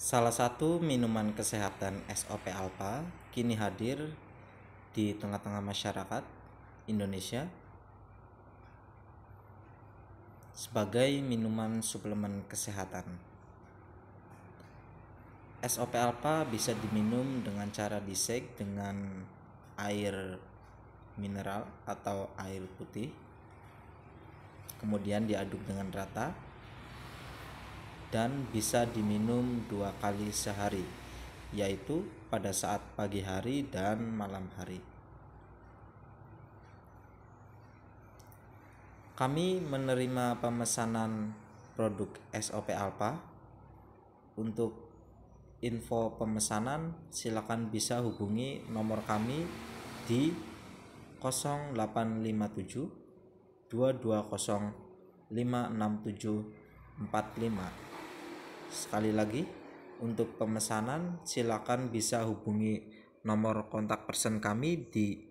Salah satu minuman kesehatan SOP Alpha kini hadir di tengah-tengah masyarakat Indonesia sebagai minuman suplemen kesehatan. SOP Alpha bisa diminum dengan cara disek dengan air mineral atau air putih kemudian diaduk dengan rata dan bisa diminum dua kali sehari, yaitu pada saat pagi hari dan malam hari. Kami menerima pemesanan produk SOP Alpha. Untuk info pemesanan silakan bisa hubungi nomor kami di 0857 220 567 45 Sekali lagi, untuk pemesanan silakan bisa hubungi nomor kontak person kami di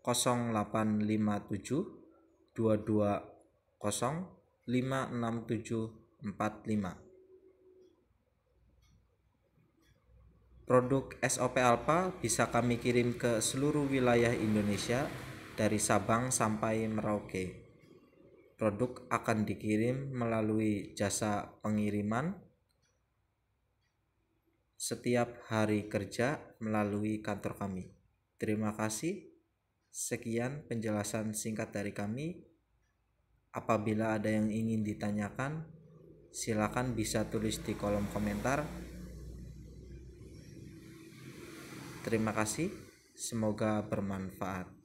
0857 220 56745. Produk SOP Alpha bisa kami kirim ke seluruh wilayah Indonesia dari Sabang sampai Merauke. Produk akan dikirim melalui jasa pengiriman setiap hari kerja melalui kantor kami. Terima kasih. Sekian penjelasan singkat dari kami. Apabila ada yang ingin ditanyakan, silakan bisa tulis di kolom komentar. Terima kasih, semoga bermanfaat.